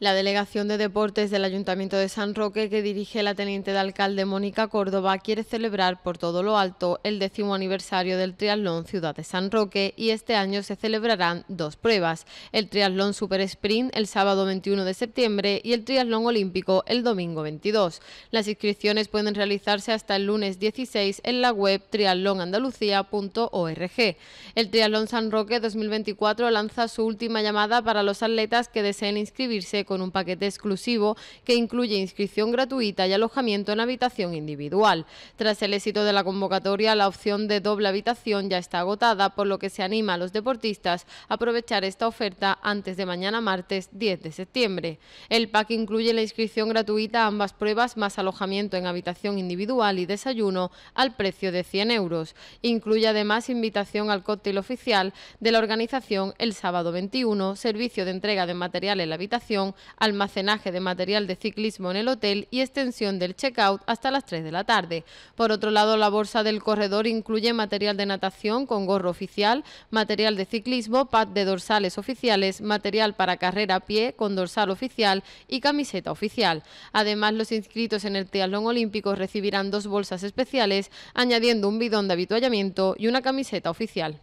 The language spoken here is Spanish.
La delegación de deportes del Ayuntamiento de San Roque, que dirige la teniente de alcalde Mónica Córdoba, quiere celebrar por todo lo alto el décimo aniversario del triatlón Ciudad de San Roque y este año se celebrarán dos pruebas, el triatlón Super Sprint el sábado 21 de septiembre y el triatlón olímpico el domingo 22. Las inscripciones pueden realizarse hasta el lunes 16 en la web triatlonandalucía.org. El triatlón San Roque 2024 lanza su última llamada para los atletas que deseen inscribirse con un paquete exclusivo que incluye inscripción gratuita y alojamiento en habitación individual. Tras el éxito de la convocatoria, la opción de doble habitación ya está agotada, por lo que se anima a los deportistas a aprovechar esta oferta antes de mañana martes 10 de septiembre. El pack incluye la inscripción gratuita a ambas pruebas más alojamiento en habitación individual y desayuno al precio de 100 euros. Incluye además invitación al cóctel oficial de la organización el sábado 21, servicio de entrega de material en la habitación almacenaje de material de ciclismo en el hotel y extensión del checkout hasta las 3 de la tarde. Por otro lado, la bolsa del corredor incluye material de natación con gorro oficial, material de ciclismo, pad de dorsales oficiales, material para carrera a pie con dorsal oficial y camiseta oficial. Además, los inscritos en el Tealón olímpico recibirán dos bolsas especiales, añadiendo un bidón de habituallamiento y una camiseta oficial.